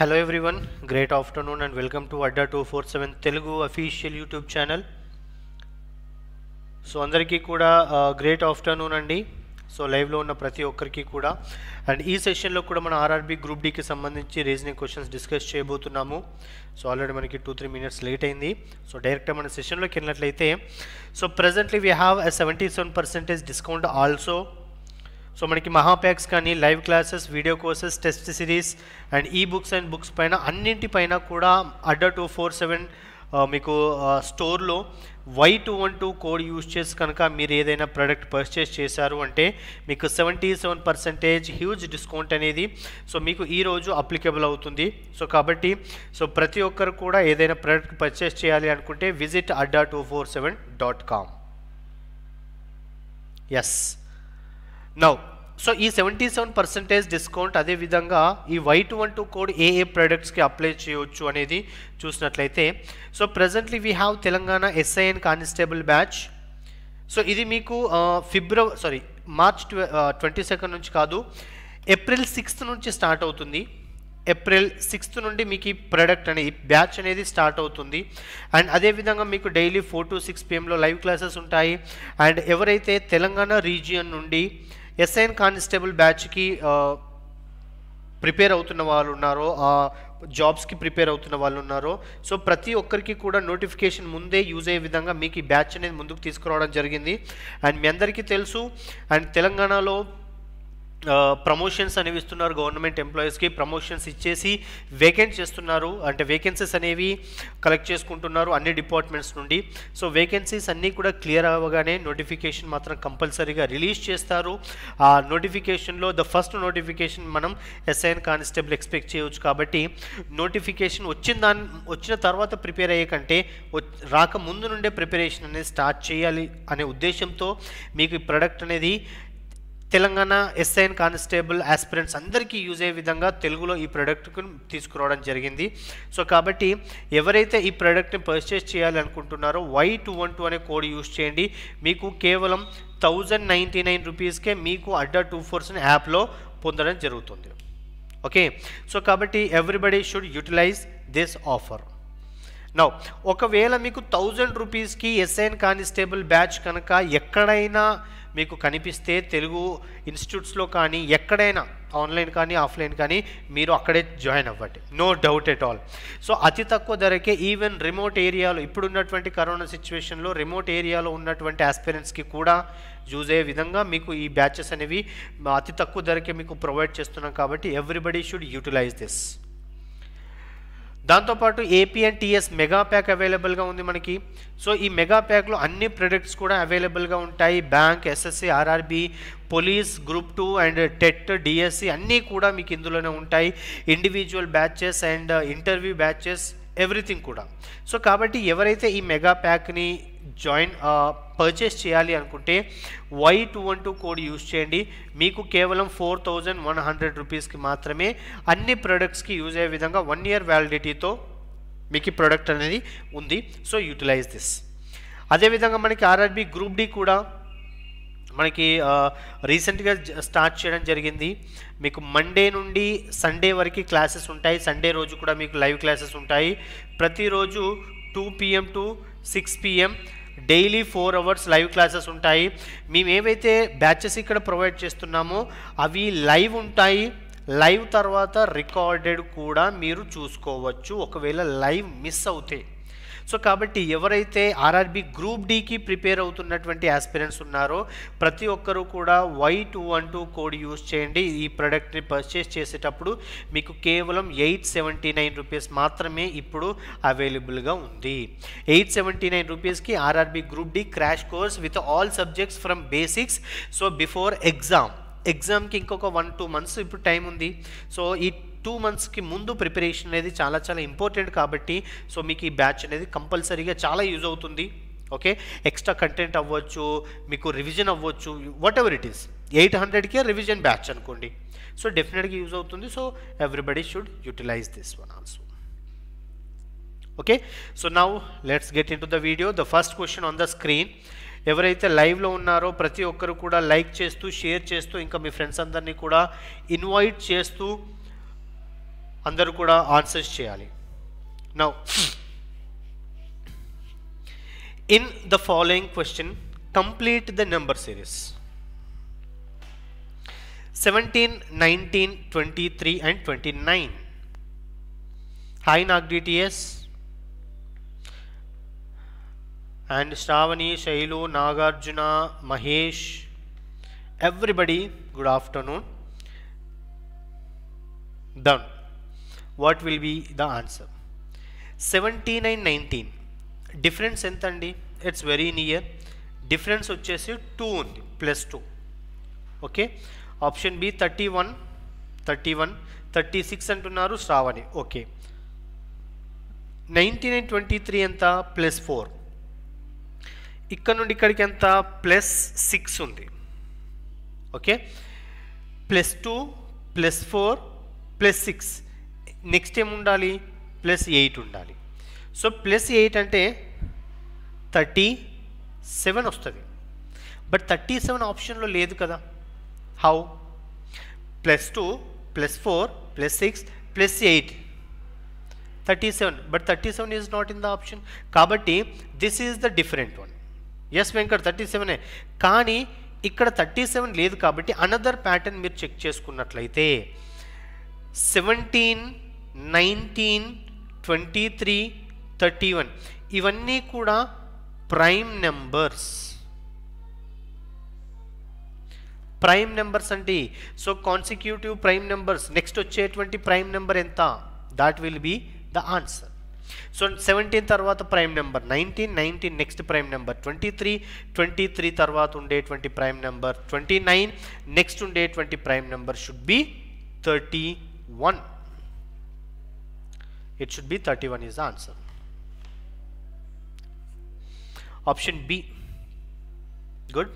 Hello everyone great afternoon and welcome to Adda two four seven Telugu official YouTube channel so అందరికీ కూడా great uh, afternoon అండి so లైవ్లో ఉన్న ప్రతి ఒక్కరికి కూడా అండ్ ఈ సెషన్లో కూడా మనం ఆర్ఆర్బి గ్రూప్ డీకి సంబంధించి రీజనింగ్ క్వశ్చన్స్ డిస్కస్ చేయబోతున్నాము సో ఆల్రెడీ మనకి టూ త్రీ మినిట్స్ లేట్ అయింది సో డైరెక్ట్గా మన సెషన్లోకి వెళ్ళినట్లయితే so presently we have seventy seven percentage discount also so మనకి మహాప్యాక్స్ కానీ live classes video courses test series and e books and books పైన అన్నింటిపైన కూడా అడ్డా టూ ఫోర్ సెవెన్ మీకు స్టోర్లో Y two one two code use చేసి కనుక మీరు ఏదైనా ప్రోడక్ట్ పర్చేస్ చేశారు అంటే మీకు seventy seven percentage huge discount అనేది సో మీకు ఈరోజు అప్లికబుల్ అవుతుంది సో కాబట్టి సో ప్రతి ఒక్కరు కూడా ఏదైనా ప్రోడక్ట్ పర్చేస్ చేయాలి అనుకుంటే visit Adda two four seven dot com as now so ఈ సెవెంటీ సెవెన్ పర్సెంటేజ్ డిస్కౌంట్ అదేవిధంగా ఈ Y two one two code ఏ ఏ ప్రొడక్ట్స్కి అప్లై చేయవచ్చు అనేది చూసినట్లయితే so presently we have Telangana S I N constable batch so ఇది మీకు February sorry March twenty second నుంచి కాదు ఏప్రిల్ సిక్స్త్ నుంచి స్టార్ట్ అవుతుంది ఏప్రిల్ సిక్స్త్ నుండి మీకు ఈ ప్రొడక్ట్ అనేది బ్యాచ్ అనేది స్టార్ట్ అవుతుంది అండ్ అదేవిధంగా మీకు డైలీ ఫోర్ టు సిక్స్ పిఎంలో లైవ్ క్లాసెస్ ఉంటాయి అండ్ ఎవరైతే తెలంగాణ రీజియన్ నుండి ఎస్ఐన్ కానిస్టేబుల్ బ్యాచ్కి ప్రిపేర్ అవుతున్న వాళ్ళు ఉన్నారో ఆ జాబ్స్కి ప్రిపేర్ అవుతున్న వాళ్ళు ఉన్నారో సో ప్రతి ఒక్కరికి కూడా నోటిఫికేషన్ ముందే యూజ్ అయ్యే విధంగా మీకు ఈ బ్యాచ్ అనేది ముందుకు తీసుకురావడం జరిగింది అండ్ మీ అందరికీ తెలుసు అండ్ తెలంగాణలో ప్రమోషన్స్ అనేవి ఇస్తున్నారు గవర్నమెంట్ ఎంప్లాయీస్కి ప్రమోషన్స్ ఇచ్చేసి వేకెంట్ చేస్తున్నారు అంటే వేకెన్సీస్ అనేవి కలెక్ట్ చేసుకుంటున్నారు అన్ని డిపార్ట్మెంట్స్ నుండి సో వేకెన్సీస్ అన్నీ కూడా క్లియర్ అవ్వగానే నోటిఫికేషన్ మాత్రం కంపల్సరీగా రిలీజ్ చేస్తారు ఆ నోటిఫికేషన్లో ద ఫస్ట్ నోటిఫికేషన్ మనం ఎస్ఐఎన్ కానిస్టేబుల్ ఎక్స్పెక్ట్ చేయవచ్చు కాబట్టి నోటిఫికేషన్ వచ్చిన దాని వచ్చిన తర్వాత ప్రిపేర్ అయ్యే కంటే రాక ముందు నుండే ప్రిపరేషన్ అనేది స్టార్ట్ చేయాలి అనే ఉద్దేశంతో మీకు ఈ ప్రొడక్ట్ అనేది తెలంగాణ ఎస్ఐఎన్ కానిస్టేబుల్ ఆస్పిరెంట్స్ అందరికీ యూజ్ అయ్యే విధంగా తెలుగులో ఈ ప్రోడక్ట్కు తీసుకురావడం జరిగింది సో కాబట్టి ఎవరైతే ఈ ప్రోడక్ట్ని పర్చేస్ చేయాలనుకుంటున్నారో వై టూ వన్ టూ అనే కోడ్ యూజ్ చేయండి మీకు కేవలం థౌజండ్ నైంటీ నైన్ రూపీస్కే మీకు అడ్డా టూ ఫోర్స్ని యాప్లో పొందడం జరుగుతుంది ఓకే సో కాబట్టి everybody should utilize this offer now ఒకవేళ మీకు థౌజండ్ రూపీస్కి ఎస్ఐఎన్ కానిస్టేబుల్ బ్యాచ్ కనుక ఎక్కడైనా మీకు కనిపిస్తే తెలుగు ఇన్స్టిట్యూట్స్లో కానీ ఎక్కడైనా ఆన్లైన్ కానీ ఆఫ్లైన్ కానీ మీరు అక్కడే జాయిన్ అవ్వండి no doubt at all so అతి తక్కువ ధరకే ఈవెన్ రిమోట్ ఏరియాలో ఇప్పుడున్నటువంటి కరోనా సిచ్యువేషన్లో రిమోట్ ఏరియాలో ఉన్నటువంటి ఆస్పిరెంట్స్కి కూడా యూజ్ అయ్యే విధంగా మీకు ఈ బ్యాచెస్ అనేవి అతి తక్కువ ధరకే మీకు ప్రొవైడ్ చేస్తున్నాం కాబట్టి ఎవ్రీబడీ షుడ్ యూటిలైజ్ దిస్ దాంతోపాటు AP and TS mega pack అవైలబుల్గా ఉంది మనకి సో ఈ మెగా ప్యాక్లో అన్ని ప్రొడక్ట్స్ కూడా అవైలబుల్గా ఉంటాయి bank SSC RRB police group two and TET DSC అన్నీ కూడా మీకు ఇందులోనే ఉంటాయి individual batches and interview batches everything కూడా సో కాబట్టి ఎవరైతే ఈ మెగా ప్యాక్ని జాయిన్ పర్చేస్ uh, చేయాలి అనుకుంటే Y two one two code use చేయండి మీకు కేవలం ఫోర్ థౌజండ్ వన్ హండ్రెడ్ రూపీస్కి మాత్రమే అన్ని ప్రొడక్ట్స్కి యూజ్ అయ్యే విధంగా వన్ ఇయర్ వ్యాలిడిటీతో మీకు ప్రొడక్ట్ ప్రోడక్ట్ అనేది ఉంది సో యూటిలైజ్ దిస్ అదేవిధంగా మనకి ఆర్ఆర్బి గ్రూప్ డి కూడా మనకి రీసెంట్గా uh, స్టార్ట్ చేయడం జరిగింది మీకు మండే నుండి సండే వరకు క్లాసెస్ ఉంటాయి సండే రోజు కూడా మీకు లైవ్ క్లాసెస్ ఉంటాయి ప్రతిరోజు two PM to six PM daily four hours live classes ఉంటాయి మేము ఏవైతే బ్యాచెస్ ఇక్కడ ప్రొవైడ్ చేస్తున్నామో అవి లైవ్ ఉంటాయి లైవ్ తర్వాత రికార్డెడ్ కూడా మీరు చూసుకోవచ్చు ఒకవేళ లైవ్ మిస్ అవుతాయి సో కాబట్టి ఎవరైతే ఆర్ఆర్బి గ్రూప్ డీకి ప్రిపేర్ అవుతున్నటువంటి ఆస్పిరెంట్స్ ఉన్నారో ప్రతి ఒక్కరూ కూడా Y two one two code use చేయండి ఈ ప్రోడక్ట్ని పర్చేస్ చేసేటప్పుడు మీకు కేవలం ఎయిట్ సెవెంటీ నైన్ రూపీస్ మాత్రమే ఇప్పుడు అవైలబుల్గా ఉంది ఎయిట్ సెవెంటీ నైన్ రూపీస్కి RRB group D crash course with all subjects from basics so before exam ఎగ్జామ్కి ఇంకొక వన్ టూ మంత్స్ ఇప్పుడు టైం ఉంది సో ఈ టూ మంత్స్కి ముందు ప్రిపరేషన్ అనేది చాలా చాలా ఇంపార్టెంట్ కాబట్టి సో మీకు ఈ బ్యాచ్ అనేది కంపల్సరీగా చాలా యూజ్ అవుతుంది ఓకే ఎక్స్ట్రా కంటెంట్ అవ్వచ్చు మీకు రివిజన్ అవ్వచ్చు whatever it is eight హండ్రెడ్కే రివిజన్ బ్యాచ్ అనుకోండి సో డెఫినెట్గా యూజ్ అవుతుంది so everybody should utilize this one also okay so now let's get into the video the first question on the screen ఎవరైతే లైవ్లో ఉన్నారో ప్రతి ఒక్కరు కూడా లైక్ చేస్తూ షేర్ చేస్తూ ఇంకా మీ ఫ్రెండ్స్ అందరినీ కూడా ఇన్వైట్ చేస్తూ అందరూ కూడా ఆన్సర్స్ చేయాలి now in the following question complete the number series seventeen nineteen twenty three and twenty nine hi Nag DTS and Sravani Sailu Nagarjuna Mahesh everybody good afternoon done what will be the answer seventy nine nineteen difference ఎంత అండి it's very near difference వచ్చేసి two ఉంది plus two okay option B thirty one thirty one thirty six అంటున్నారు Sravani okay ninety nine twenty three ఎంత plus four ఇక్కడ నుండి ఇక్కడికి ఎంత ప్లస్ సిక్స్ ఉంది okay plus two plus four plus six next ఏమి ఉండాలి ప్లస్ ఎయిట్ ఉండాలి సో ప్లస్ ఎయిట్ అంటే థర్టీ సెవెన్ వస్తుంది బట్ థర్టీ సెవెన్ ఆప్షన్లో లేదు కదా how plus two plus four plus six plus eight thirty seven but thirty seven is not in the option కాబట్టి this is the different one yes Venkat thirty సెవెనే కానీ ఇక్కడ thirty seven లేదు కాబట్టి another pattern మీరు చెక్ చేసుకున్నట్లయితే seventeen nineteen twenty three thirty one ఇవన్నీ కూడా ప్రైమ్ నెంబర్స్ ప్రైమ్ నెంబర్స్ అండి so consecutive prime numbers next వచ్చేటువంటి ప్రైమ్ నెంబర్ ఎంత that will be the answer so seventeen తర్వాత prime number nineteen nineteen next prime number twenty three twenty three తర్వాత ఉండేటువంటి prime number twenty nine next ఉండేటువంటి prime number should be thirty one It should be 31 is the answer. Option B. Good.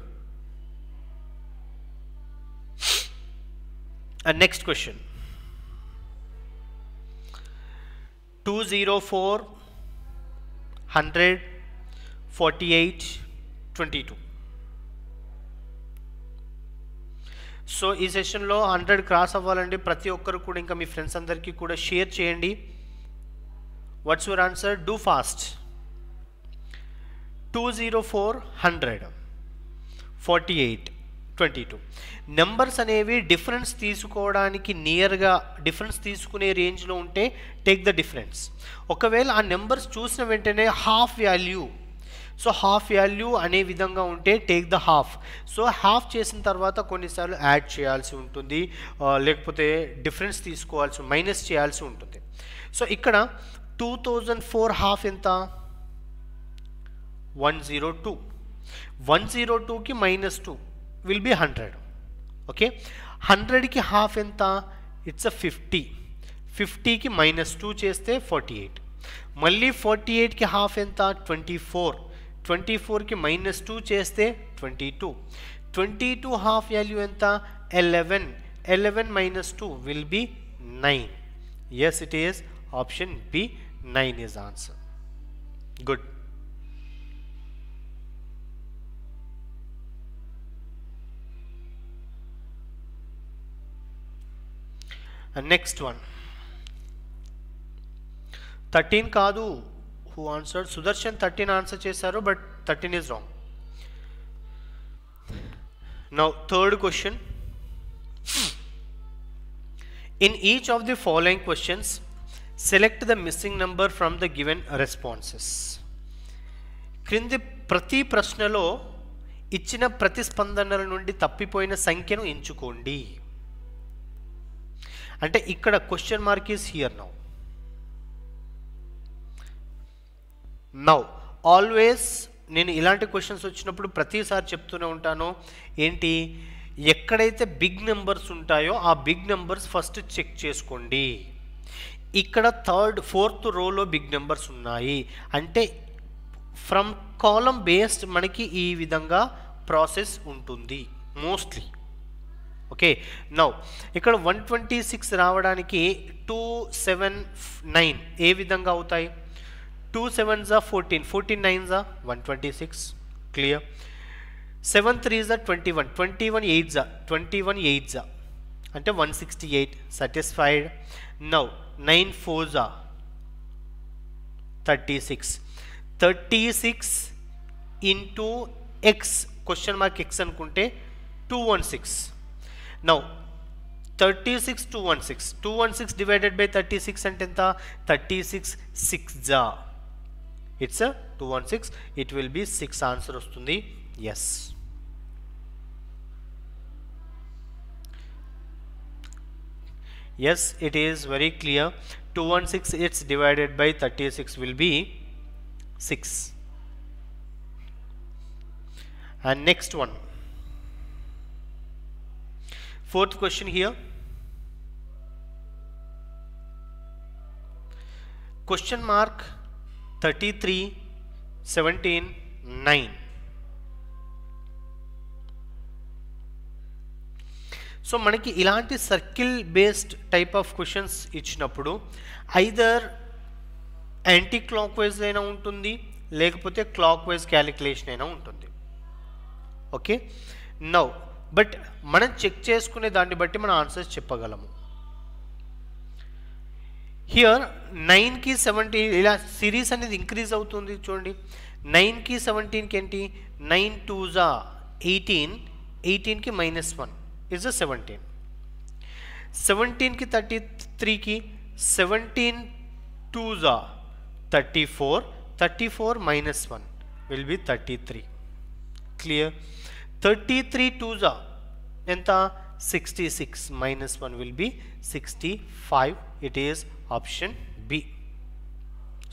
And next question. 204 148 22 so ఈ సెషన్లో hundred cross అవ్వాలండి ప్రతి ఒక్కరు కూడా ఇంకా మీ ఫ్రెండ్స్ అందరికీ కూడా షేర్ చేయండి answer do fast two zero four hundred 100 eight twenty two numbers అనేవి డిఫరెన్స్ తీసుకోవడానికి నియర్గా డిఫరెన్స్ తీసుకునే రేంజ్లో ఉంటే టేక్ ద డిఫరెన్స్ ఒకవేళ ఆ నెంబర్స్ చూసిన వెంటనే half value so half value అనే విధంగా ఉంటే take the half so half చేసిన తర్వాత కొన్నిసార్లు యాడ్ చేయాల్సి ఉంటుంది uh, లేకపోతే డిఫరెన్స్ తీసుకోవాల్సి మైనస్ చేయాల్సి ఉంటుంది సో ఇక్కడ 2004 हाफ इंता 102 102 की minus two will be 100 okay 100 की हाफ इंता इट्स अ 50 50 की माइनस टू चेस्टे 48 मल्ली 48 की हाफ इंता 24 24 की माइनस टू चेस्टे 22 22 हाफ वैल्यू इंता 11 11 minus two will be 9 yes it is option B 9 is the answer. Good. And next one. 13 Kadoo, who answered. Sudarshan 13 answer is chesaro, but 13 is wrong. Now third question. In each of the following questions, select the missing number from the given responses క్రింది ప్రతి ప్రశ్నలో ఇచ్చిన ప్రతిస్పందనల నుండి తప్పిపోయిన సంఖ్యను ఎంచుకోండి అంటే ఇక్కడ question mark is here now now always నేను ఇలాంటి క్వశ్చన్స్ వచ్చినప్పుడు ప్రతిసారి చెప్తూనే ఉంటాను ఏంటి ఎక్కడైతే బిగ్ నెంబర్స్ ఉంటాయో ఆ బిగ్ నెంబర్స్ ఫస్ట్ చెక్ చేసుకోండి ఇక్కడ థర్డ్ ఫోర్త్ రోలో బిగ్ నెంబర్స్ ఉన్నాయి అంటే ఫ్రమ్ కాలం బేస్డ్ మనకి ఈ విధంగా ప్రాసెస్ ఉంటుంది మోస్ట్లీ ఓకే నౌ ఇక్కడ వన్ ట్వంటీ సిక్స్ రావడానికి టూ సెవెన్ నైన్ ఏ విధంగా అవుతాయి టూ సెవెన్ జా ఫోర్టీన్ ఫోర్టీన్ నైన్ జా one twenty six clear seven three జా twenty one twenty one eight జా ట్వంటీ వన్ ఎయిట్ జా అంటే one sixty eight satisfied now nine ఫోజా thirty six thirty six into X question mark X అనుకుంటే two one six now thirty six two one six two one six divided by thirty six అంటే ఎంత thirty six six జా it's two one six it will be six answer వస్తుంది yes yes it is very clear 216 it's divided by 36 will be 6 and next one fourth question here question mark 33 17 9 so మనకి ఇలాంటి circle based type of questions ఇచ్చినప్పుడు either anticlockwise అయినా ఉంటుంది లేకపోతే clockwise calculation అయినా ఉంటుంది okay now but మనం check చేసుకునే దాన్ని బట్టి మనం ఆన్సర్స్ చెప్పగలము హియర్ నైన్కి సెవెంటీన్ ఇలా సిరీస్ అనేది ఇంక్రీజ్ అవుతుంది చూడండి నైన్కి సెవెంటీన్కి ఏంటి నైన్ టూజా ఎయిటీన్ ఎయిటీన్కి minus one is a 17 17 ki 33 ki 17 two जा 34 34 minus 1 will be 33 clear 33 2 za enta 66 minus 1 will be 65 it is option B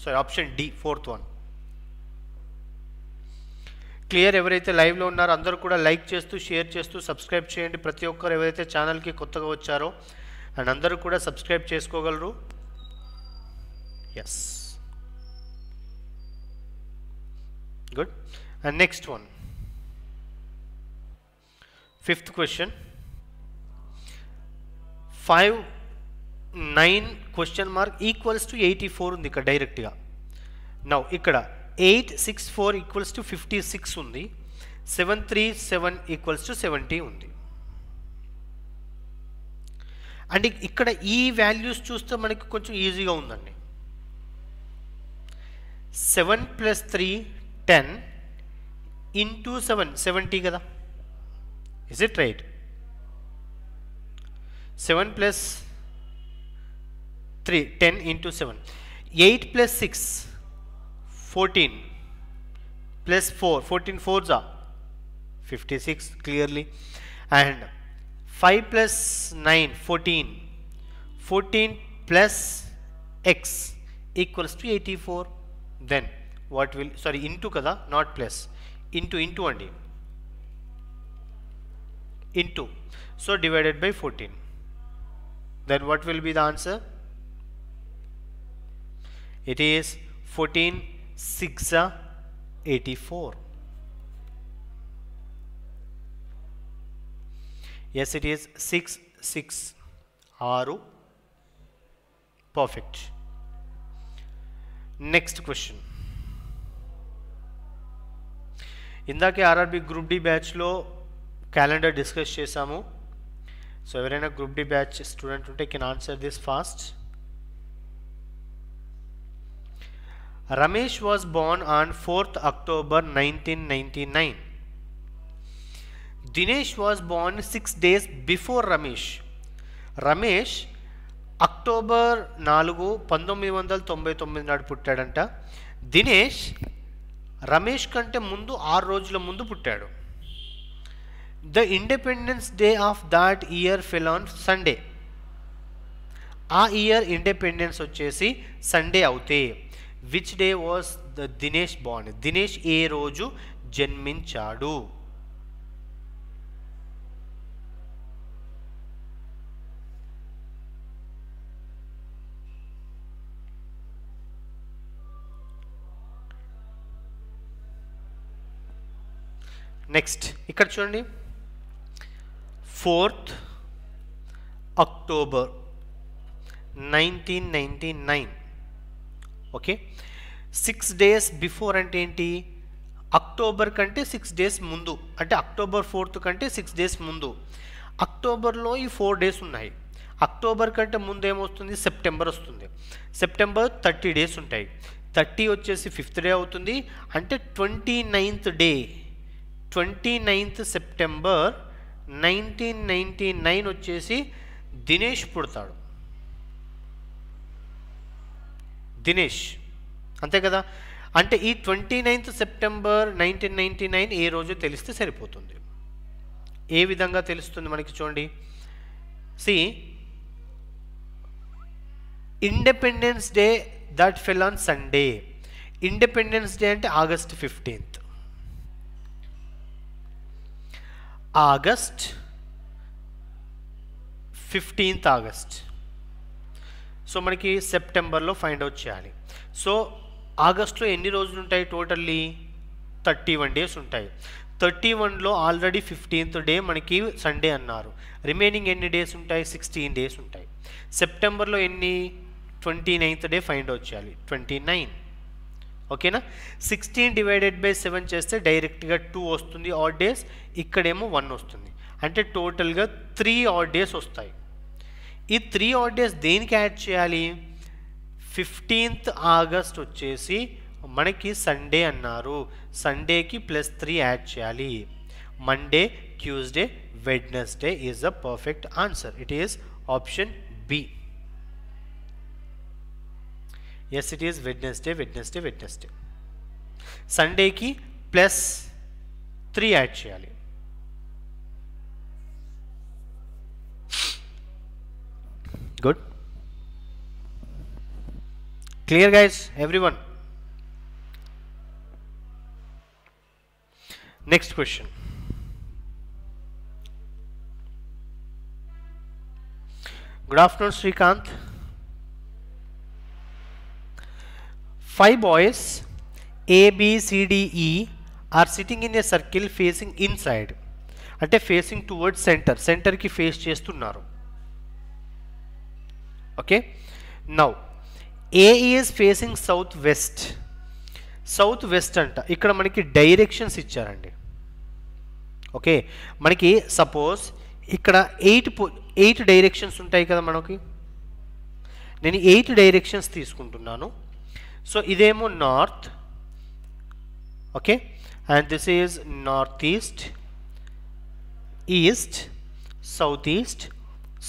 sorry option D fourth one clear ఎవరైతే లైవ్లో ఉన్నారో అందరూ కూడా లైక్ చేస్తూ షేర్ చేస్తూ సబ్స్క్రైబ్ చేయండి ప్రతి ఒక్కరు ఎవరైతే ఛానల్కి కొత్తగా వచ్చారో అండ్ అందరూ కూడా సబ్స్క్రైబ్ చేసుకోగలరు yes good and next one fifth question five nine question mark equals to eighty four ఉంది ఇక్కడ డైరెక్ట్గా నవ్ ఇక్కడ eight six four equals to fifty six ఉంది seven three seven equals to seventy ఉంది and ఇక్కడ ఈ values చూస్తే మనకి కొంచెం ఈజీగా ఉందండి seven plus three ten into seven seventy కదా is it right seven plus three ten into seven eight plus six 14 plus 4 14 fours are 56 clearly and 5 plus 9 14 14 plus x equals to 84 then what will sorry into kada not plus into into and into so divided by 14 then what will be the answer it is 14 six eighty four yes it is six six ఆరు perfect next question ఇందాకే RRB group D బ్యాచ్లో calendar discuss చేశాము so ఎవరైనా group D batch student ఉంటే can answer this fast Ramesh on fourth October nineteen October nine Dinesh was born six days before Ramesh Ramesh October నాలుగు పంతొమ్మిది వందల తొంభై తొమ్మిది నాడు పుట్టాడంట దినేష్ రమేష్ కంటే ముందు ఆరు రోజుల ముందు పుట్టాడు the Independence Day of that year fell on Sunday ఆ ఇయర్ ఇండిపెండెన్స్ వచ్చేసి సండే అవుతాయి which day was the Dinesh born Dinesh ए रोजु जन्मिंचाडु नेक्स्ट इकड़ चूँ fourth October 1999 okay six days before అంటే ఏంటి అక్టోబర్ కంటే సిక్స్ డేస్ ముందు అంటే అక్టోబర్ ఫోర్త్ కంటే సిక్స్ డేస్ ముందు అక్టోబర్లో ఈ ఫోర్ డేస్ ఉన్నాయి అక్టోబర్ కంటే ముందు ఏమొస్తుంది సెప్టెంబర్ వస్తుంది సెప్టెంబర్ థర్టీ డేస్ ఉంటాయి థర్టీ వచ్చేసి ఫిఫ్త్ డే అవుతుంది అంటే twenty ninth day twenty ninth September nineteen ninety nine వచ్చేసి దినేష్ పుడతాడు దినేష్ అంతే కదా అంటే ఈ twenty ninth September nineteen ninety nine ఏ రోజు తెలిస్తే సరిపోతుంది ఏ విధంగా తెలుస్తుంది మనకి చూడండి see Independence Day that fell on Sunday Independence Day అంటే August fifteenth August fifteenth August so మనకి సెప్టెంబర్లో ఫైండ్ అవుట్ చేయాలి సో ఆగస్ట్లో ఎన్ని రోజులు ఉంటాయి టోటల్లీ థర్టీ వన్ డేస్ ఉంటాయి థర్టీ వన్లో ఆల్రెడీ ఫిఫ్టీన్త్ డే మనకి సండే అన్నారు రిమైనింగ్ ఎన్ని డేస్ ఉంటాయి సిక్స్టీన్ డేస్ ఉంటాయి సెప్టెంబర్లో ఎన్ని twenty ninth day find out చేయాలి ట్వంటీ నైన్ ఓకేనా సిక్స్టీన్ డివైడెడ్ బై సెవెన్ చేస్తే డైరెక్ట్గా టూ వస్తుంది ఆడ్ డేస్ ఇక్కడేమో వన్ వస్తుంది అంటే టోటల్గా త్రీ ఆడ్ డేస్ వస్తాయి ఈ త్రీ ఆర్డేస్ దేనికి యాడ్ చేయాలి ఫిఫ్టీన్త్ ఆగస్ట్ వచ్చేసి మనకి సండే అన్నారు సండేకి ప్లస్ త్రీ యాడ్ చేయాలి Monday Tuesday Wednesday is the perfect answer it is option B yes it is Wednesday Wednesday Wednesday సండేకి ప్లస్ త్రీ యాడ్ చేయాలి clear guys everyone next question good afternoon Srikant five boys A B C D E are sitting in a circle facing inside అంటే centre. Centre centre సెంటర్కి face చేస్తున్నారు Okay. Now. A is facing south west south west అంట ఇక్కడ మనకి directions ఇచ్చారండి okay మనకి suppose ఇక్కడ eight eight directions ఉంటాయి కదా మనకి నేను ఎయిట్ డైరెక్షన్స్ తీసుకుంటున్నాను సో ఇదేమో north okay and this is north east east south east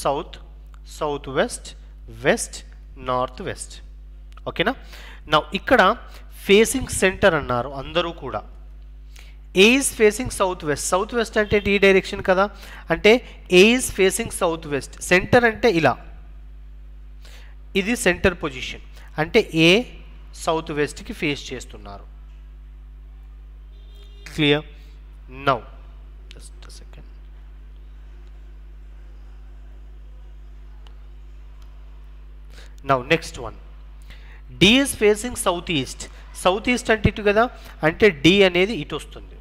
south south west west north west ఓకేనా నా ఇక్కడ ఫేసింగ్ సెంటర్ అన్నారు అందరూ కూడా A is facing south west south west అంటే ఈ డైరెక్షన్ కదా అంటే A is facing south west centre అంటే ఇలా ఇది సెంటర్ పొజిషన్ అంటే ఏ సౌత్ వెస్ట్కి ఫేస్ చేస్తున్నారు clear now just second now next one D is facing south east south east అంటే ఇటు కదా అంటే డి అనేది ఇటు వస్తుంది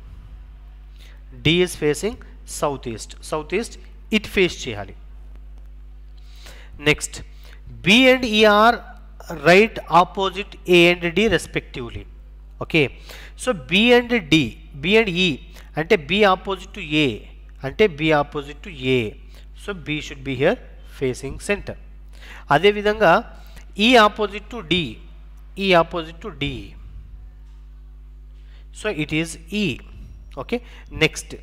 D is facing south east south east it face చేయాలి next B and E are right opposite A and D respectively okay so B and D B and E అంటే B opposite to A అంటే B opposite to A so B should be here facing centre అదేవిధంగా E opposite to D. E opposite to D. So it is E. Okay. Next.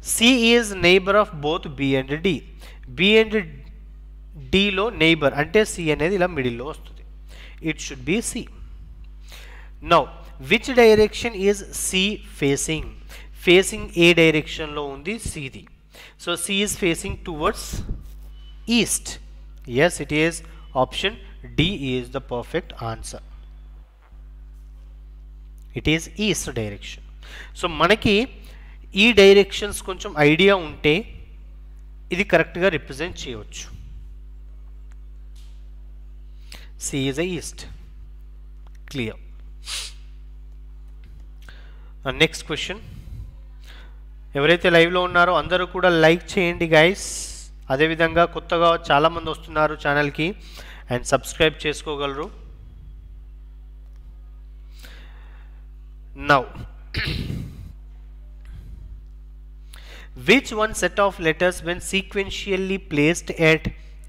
C is neighbor of both B and D. B and D lo neighbor. Ante C and la middle lo osthuthi. It should be C. Now, which direction is C facing? Facing A direction lo undi C D. So C is facing towards east. Yes, it is option D is the perfect answer it is east direction so మనకి ఈ directions కొంచెం idea ఉంటే ఇది కరెక్ట్గా represent చేయవచ్చు C is east clear next question ఎవరైతే లైవ్లో ఉన్నారో అందరూ కూడా లైక్ చేయండి గైస్ అదేవిధంగా కొత్తగా చాలామంది వస్తున్నారు ఛానల్కి And subscribe సబ్స్క్రైబ్ చేసుకోగలరు Now, which one set of letters when sequentially placed at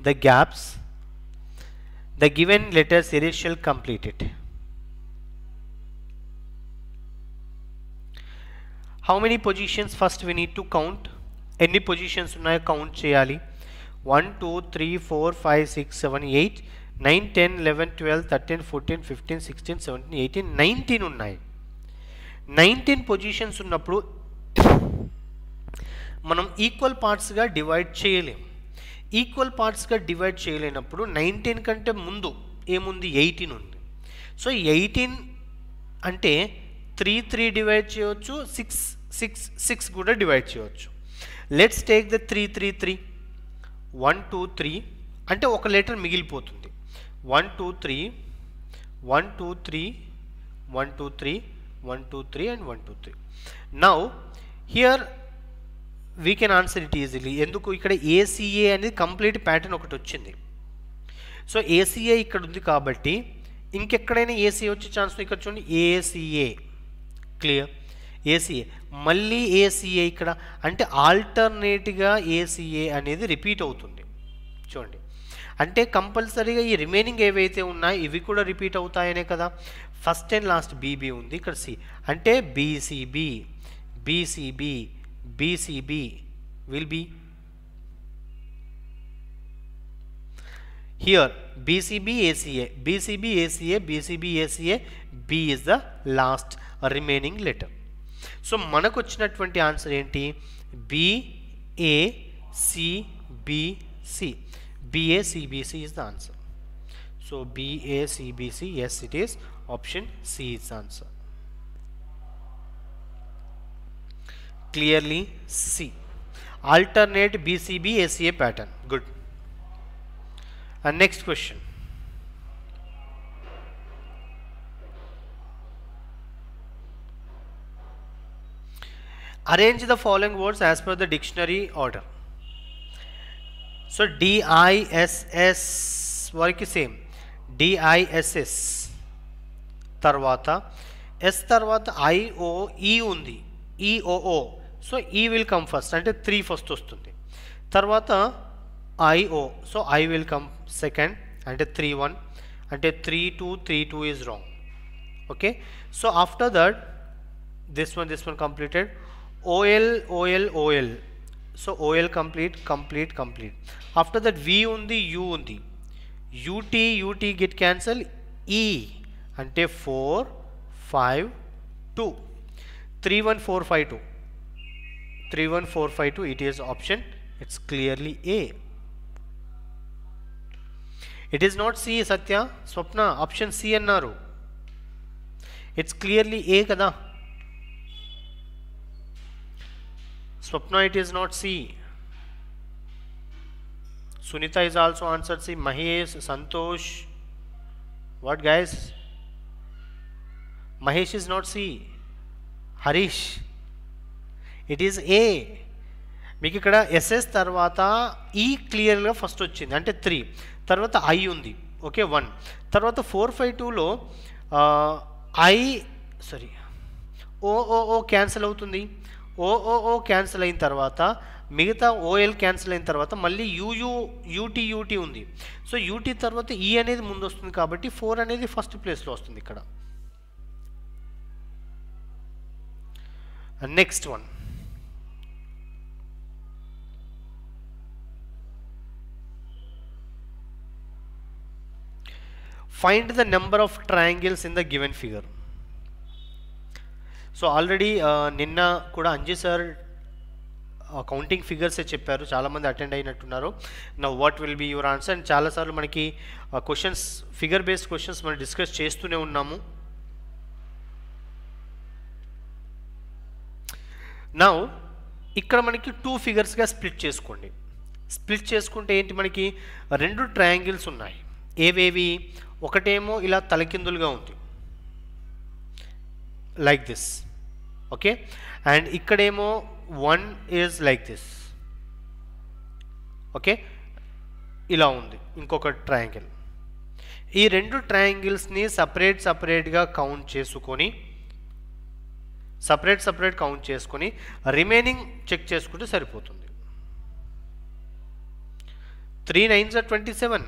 the gaps the given letter series shall complete it how many positions first we need to count Any positions? ఉన్నాయో count. చేయాలి one two three four five six seven eight nine ten eleven twelve thirteen fourteen fifteen sixteen seventeen eighteen nineteen ఉన్నాయి nineteen positions ఉన్నప్పుడు మనం equal పార్ట్స్గా divide చేయలేం equal పార్ట్స్గా divide చేయలేనప్పుడు nineteen కంటే ముందు ఏముంది ఎయిటీన్ ఉంది సో ఎయిటీన్ అంటే త్రీ త్రీ డివైడ్ చేయవచ్చు సిక్స్ సిక్స్ సిక్స్ కూడా డివైడ్ చేయవచ్చు let's take the three three three one two three అంటే ఒక లెటర్ మిగిలిపోతుంది one two three one two three one two three one two three and one two three now here we can answer it easily ఎందుకు ఇక్కడ ACA అనేది complete pattern ఒకటి వచ్చింది so ACA ఇక్కడ ఉంది కాబట్టి ఇంకెక్కడైనా ఏసీఏ వచ్చే ఛాన్స్ ఇక్కడ చూడండి ఏసీఏ క్లియర్ ఏసీఏ మళ్ళీ ఏసీఏ ఇక్కడ అంటే ఆల్టర్నేట్గా ఏసీఏ అనేది రిపీట్ అవుతుంది చూడండి అంటే కంపల్సరీగా ఈ రిమైనింగ్ ఏవైతే ఉన్నాయో ఇవి కూడా రిపీట్ అవుతాయనే కదా ఫస్ట్ అండ్ లాస్ట్ బీబీ ఉంది ఇక్కడ సి అంటే BCB BCB BCB will be here BCB ACA BCB ACA BCB ACA B is the last remaining letter so मन को चुनाव answer BACBC BACBC is the answer so BACBC yes it is option C is answer clearly C alternate bcb aca pattern good and next arrange the following words as per the dictionary order so DISS వరకు same DISS తర్వాత S తర్వాత IOE ఉంది ఈఓఓ so E will come first అంటే three first వస్తుంది తర్వాత IO so I will come second అంటే three one అంటే three two three two is wrong okay so after that this one this one completed OL OL OL so OL complete complete complete after that V ఉంది U ఉంది UT UT get cancel. ఈ అంటే four five two three one four five two three one four five two it is option it's clearly A it is not C Satya Swapna option C అన్నారు it's clearly A కదా Swapna, it is not C. Sunita is also answered C. Mahesh, Santosh. What guys? Mahesh is not C. Harish. It is A మీకు ఇక్కడ SS తర్వాత ఈ క్లియర్గా first వచ్చింది అంటే three తర్వాత ఐ ఉంది ఓకే వన్ తర్వాత ఫోర్ ఫైవ్ టూలో I sorry O O cancel అవుతుంది ఓఓఓ క్యాన్సిల్ అయిన తర్వాత మిగతా ఓఎల్ క్యాన్సిల్ అయిన తర్వాత మళ్ళీ యూయూ యూటీ యూటీ ఉంది సో యూటీ తర్వాత ఈ e అనేది ముందు వస్తుంది కాబట్టి ఫోర్ అనేది ఫస్ట్ ప్లేస్లో వస్తుంది ఇక్కడ next one find the number of triangles in the given figure so already నిన్న కూడా అంజీ సార్ కౌంటింగ్ ఫిగర్సే చెప్పారు చాలామంది అటెండ్ అయినట్టున్నారు నా what will be your answer and చాలాసార్లు మనకి క్వశ్చన్స్ ఫిగర్ బేస్డ్ క్వశ్చన్స్ మనం డిస్కస్ చేస్తూనే ఉన్నాము నా ఇక్కడ మనకి టూ ఫిగర్స్గా స్ప్లిట్ చేసుకోండి స్ప్లిట్ చేసుకుంటే ఏంటి మనకి రెండు ట్రయాంగిల్స్ ఉన్నాయి ఏవేవి ఒకటేమో ఇలా తలకిందులుగా ఉంది లైక్ దిస్ ఓకే అండ్ ఇక్కడేమో one is like this okay ఇలా ఉంది ఇంకొక ట్రయాంగిల్ ఈ రెండు ట్రయాంగిల్స్ని సపరేట్ సపరేట్గా కౌంట్ చేసుకొని సపరేట్ సపరేట్ కౌంట్ చేసుకొని రిమైనింగ్ చెక్ చేసుకుంటే సరిపోతుంది three nines or twenty seven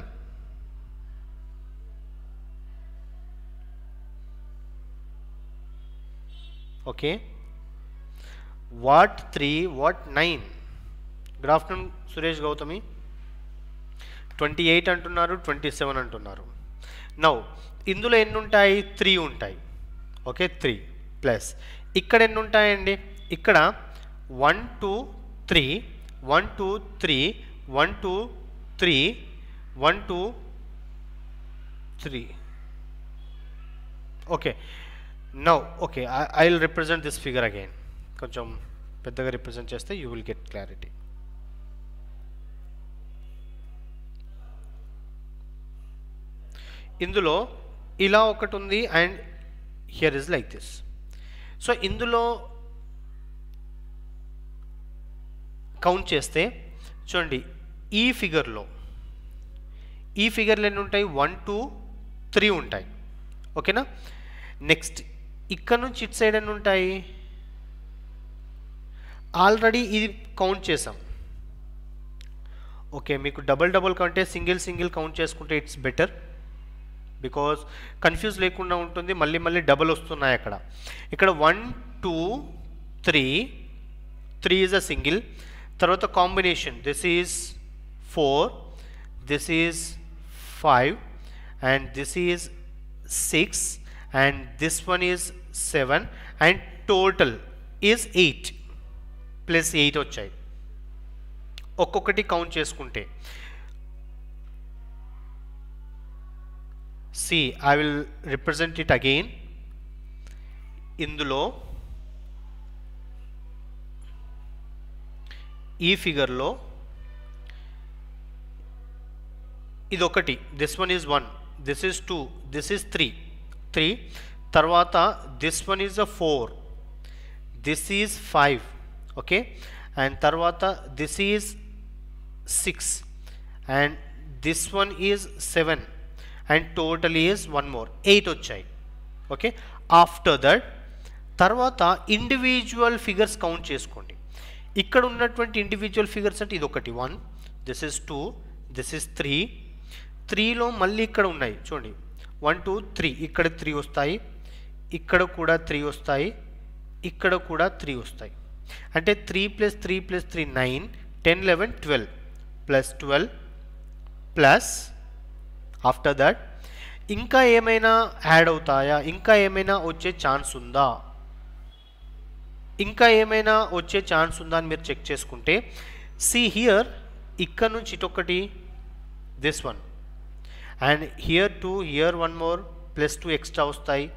okay what three what nine good afternoon Suresh Gautami twenty eight అంటున్నారు ట్వంటీ సెవెన్ అంటున్నారు నౌ ఇందులో ఎన్ని ఉంటాయి త్రీ ఉంటాయి ఓకే త్రీ ప్లస్ ఇక్కడ ఎన్ని ఉంటాయండి ఇక్కడ one two three one two three one two three one two three okay now okay I will represent this figure again కొంచెం పెద్దగా రిప్రజెంట్ చేస్తే యూ విల్ గెట్ క్లారిటీ ఇందులో ఇలా ఒకటి ఉంది and here is like this so ఇందులో count చేస్తే చూడండి ఈ ఫిగర్లో ఈ ఫిగర్లు ఎన్ని ఉంటాయి వన్ టూ త్రీ ఉంటాయి ఓకేనా నెక్స్ట్ ఇక్కడ నుంచి ఇటు సైడ్ ఎన్ని ఉంటాయి already count chesam okay Make double double count single single count chesukunte it's better because confused like untundi malli malli the ostunnay ikkada double 1 2 3 one two three three is a single tarvata combination this is 4 this is 5 and this is 6 and this one is 7 and total is 8 plus eight వచ్చాయి ఒక్కొక్కటి count చేసుకుంటే see I will represent it again ఇందులో ఈ ఫిగర్లో ఇది ఒకటి this one is one this is two this is three three తర్వాత this one is a four this is five okay and తర్వాత this is six and this one is seven and total is one more eight వచ్చాయి okay after that తర్వాత individual figures count చేసుకోండి ఇక్కడ ఉన్నటువంటి individual figures అంటే ఇది ఒకటి one this is two this is three త్రీలో మళ్ళీ ఇక్కడ ఉన్నాయి చూడండి వన్ టూ త్రీ ఇక్కడ త్రీ వస్తాయి ఇక్కడ కూడా త్రీ వస్తాయి ఇక్కడ కూడా త్రీ వస్తాయి అంటే three plus three plus three nine ten eleven twelve plus twelve plus after that ఇంకా ఏమైనా యాడ్ అవుతాయా ఇంకా ఏమైనా వచ్చే ఛాన్స్ ఉందా ఇంకా ఏమైనా వచ్చే ఛాన్స్ ఉందా అని మీరు చెక్ చేసుకుంటే సి హియర్ ఇక్కడ నుంచి ఇటొకటి this one and here two here one more plus two extra వస్తాయి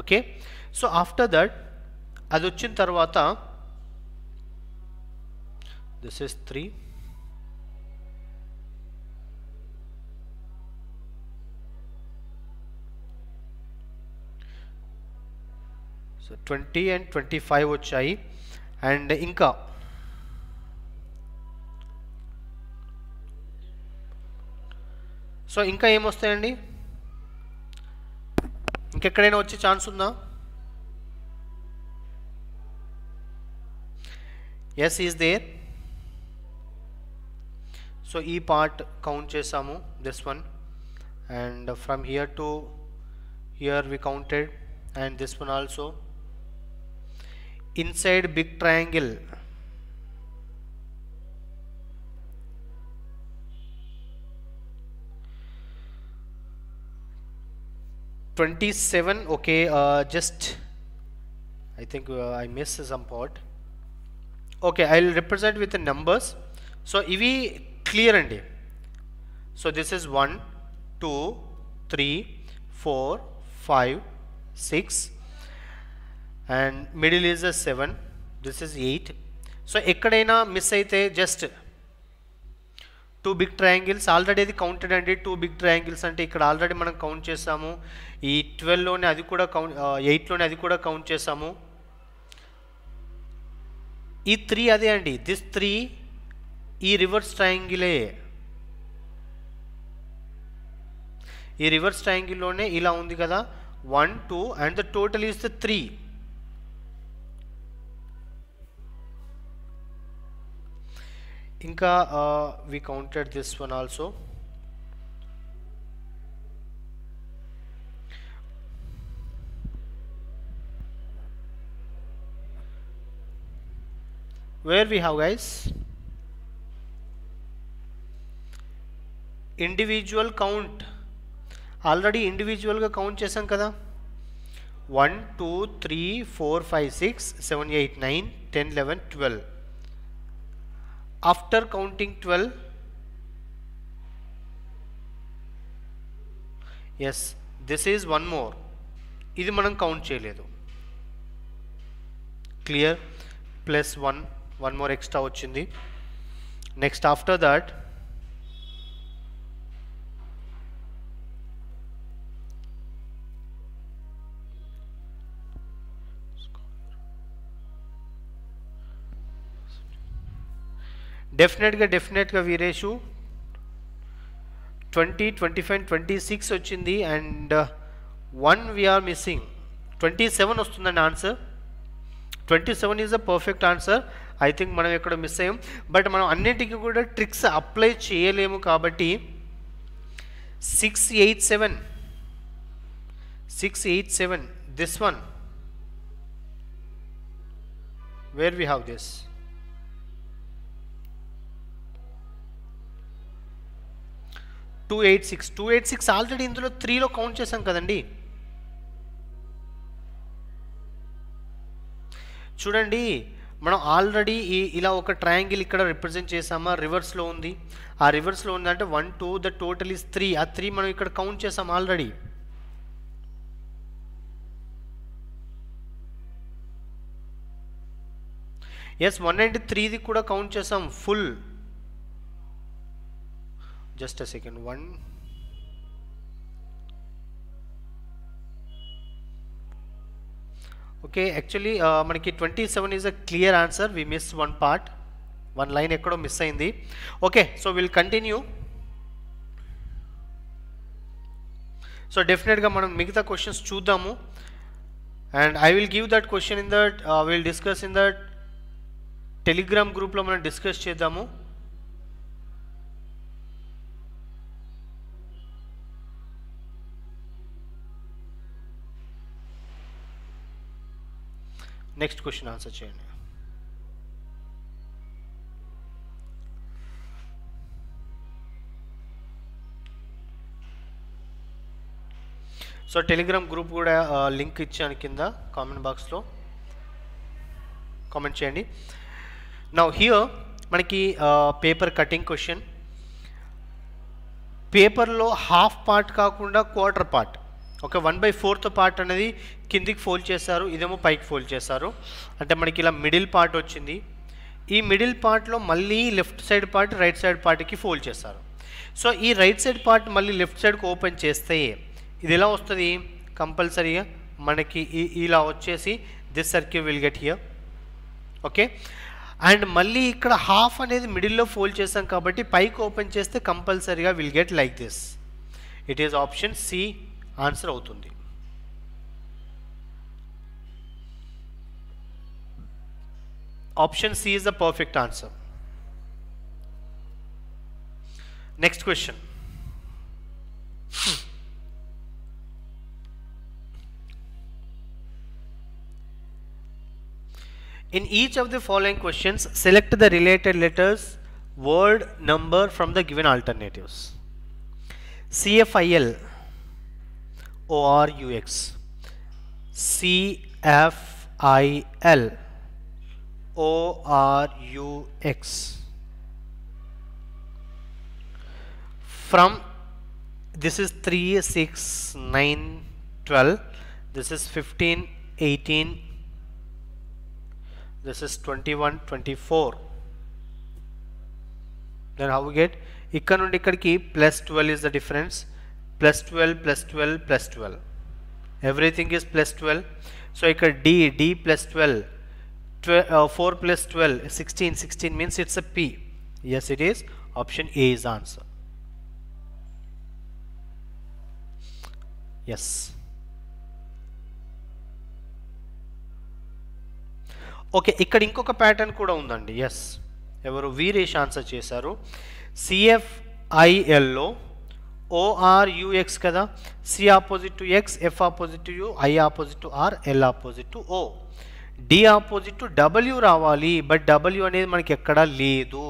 ఓకే సో ఆఫ్టర్ దట్ అది వచ్చిన తర్వాత this is three so twenty and twenty five వచ్చాయి అండ్ ఇంకా సో ఇంకా ఏమొస్తాయండి ఇంకెక్కడైనా వచ్చే ఛాన్స్ ఉందా yes is there so e part count chesamu this one and from here to here we counted and this one also inside big triangle Twenty-seven. Okay, uh, just I think uh, I missed some part. Okay I will represent with numbers so ఇవి clear అండి so this is one two three four five six and middle is seven this is eight so ఎక్కడైనా miss అయితే just two big triangles already అది counted అండి two big triangles అంటే ఇక్కడ already మనం count చేసాము ఈ ట్వెల్వ్లోనే అది కూడా కౌంట్ ఎయిట్లోనే అది కూడా కౌంట్ చేసాము ఈ త్రీ అదే అండి దిస్ త్రీ ఈ రివర్స్ ట్రయాంగిలే ఈ రివర్స్ ట్రయాంగిల్లోనే ఇలా ఉంది కదా one two and the total is the three ఇంకా we counted this one also where we have guys individual count already individual ga count chesam kada 1 2 3 4 5 6 7 8 9 10 11 12 after counting 12 yes this is one more ఇది మనం count చేయలేదు clear plus one one more extra ochindi next after that definite ga definite ga veereshu 20 25 26 ochindi and uh, one we are missing 27 ostundani answer 27 is a perfect answer I think మనం ఎక్కడ miss అయ్యాం but మనం అన్నిటికీ కూడా tricks apply చేయలేము కాబట్టి six eight seven six eight seven this one where we have this two eight six two eight six already ఇందులో త్రీలో కౌంట్ చేశాం కదండి చూడండి మనం ఆల్రెడీ ఈ ఇలా ఒక ట్రయాంగిల్ ఇక్కడ రిప్రజెంట్ చేసామా రివర్స్లో ఉంది ఆ రివర్స్లో ఉంది అంటే one two the total is three ఆ త్రీ మనం ఇక్కడ కౌంట్ చేసాం ఆల్రెడీ ఎస్ వన్ అండ్ త్రీది కూడా కౌంట్ చేసాం full just a second one okay actually uh, మనకి twenty seven is a clear answer we miss one part one line ఎక్కడో miss అయింది okay so will continue so డెఫినెట్గా మనం మిగతా questions చూద్దాము and I will give that question in that will discuss in that Telegram గ్రూప్లో మనం discuss చేద్దాము next question answer చేయండి సో టెలిగ్రామ్ గ్రూప్ కూడా లింక్ ఇచ్చాను కింద కామెంట్ బాక్స్లో కామెంట్ చేయండి నా హియర్ మనకి పేపర్ కటింగ్ క్వశ్చన్ పేపర్లో హాఫ్ పార్ట్ కాకుండా క్వార్టర్ పార్ట్ ఒక వన్ బై ఫోర్త్ పార్ట్ అనేది కిందికి ఫోల్డ్ చేశారు ఇదేమో పైకి ఫోల్డ్ చేశారు అంటే మనకి ఇలా మిడిల్ పార్ట్ వచ్చింది ఈ మిడిల్ పార్ట్లో మళ్ళీ left side part right side పార్ట్కి ఫోల్డ్ చేస్తారు సో ఈ రైట్ సైడ్ పార్ట్ మళ్ళీ లెఫ్ట్ సైడ్కి ఓపెన్ చేస్తే ఇది ఎలా వస్తుంది కంపల్సరీగా మనకి ఇలా వచ్చేసి this circle will get here okay and మళ్ళీ ఇక్కడ హాఫ్ అనేది మిడిల్లో ఫోల్డ్ చేస్తాం కాబట్టి పైకి ఓపెన్ చేస్తే కంపల్సరీగా will get like this it is option C Answer అవుతుంది option C is the perfect answer next question In each of the following questions, select the related letters, word, number from the given alternatives. CFIL O-R-U-X C-F-I-L O-R-U-X from this is 3 6 9 12 this is 15 18 this is 21 24 then how we get ఇక్కడ నుండి ఇక్కడికి plus twelve is the plus twelve plus twelve plus twelve everything is plus twelve so ఇక్కడ D D plus twelve twelve four plus twelve sixteen sixteen means it's a P S it is option A is answer yes okay ఇక్కడ ఇంకొక pattern కూడా ఉందండి yes ఎవరు Veeresh answer చేశారు సిఎఫ్ఐఎల్లో O R U X కదా C opposite to X F opposite to U I opposite to R L opposite to O D opposite to W రావాలి but W అనేది మనకి ఎక్కడా లేదు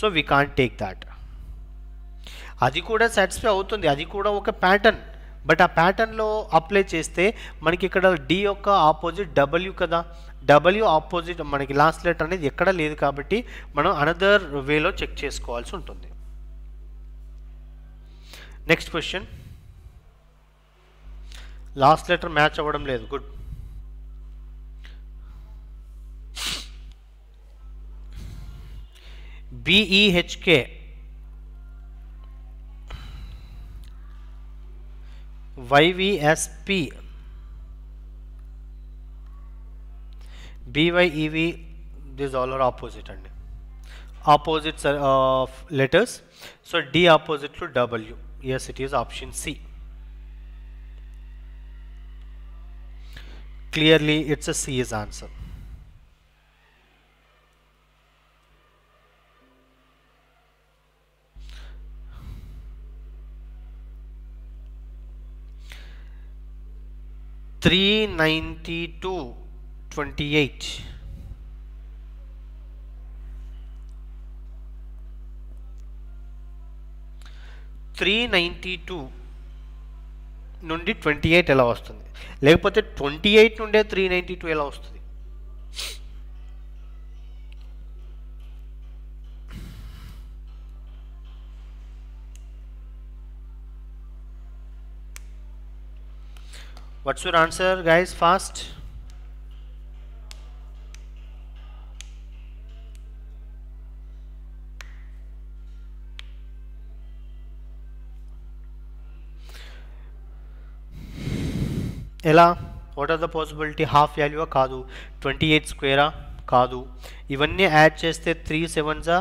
so we can't take that అది కూడా సాటిస్ఫై అవుతుంది అది కూడా ఒక ప్యాటర్న్ బట్ ఆ ప్యాటర్న్లో అప్లై చేస్తే మనకి ఇక్కడ డి యొక్క ఆపోజిట్ డబ్ల్యూ కదా డబ్ల్యూ ఆపోజిట్ మనకి లాస్ట్ లెటర్ అనేది ఎక్కడ లేదు కాబట్టి మనం అనదర్ వేలో చెక్ చేసుకోవాల్సి ఉంటుంది next question last letter match అవ్వడం లేదు good B E H K Y V S P B Y E V this all are opposite అండి ఆపోజిట్ లెటర్స్ సో డి ఆపోజిట్లు W yes it is option C clearly it's a C is answer Three ninety two twenty eight. Three ninety two నుండి twenty eight ఎలా వస్తుంది లేకపోతే twenty eight నుండే three ninety two ఎలా వస్తుంది what's your answer guys fast ఎలా what are the possibility half value కాదు twenty eight స్క్వేరా కాదు ఇవన్నీ యాడ్ చేస్తే త్రీ సెవెన్జా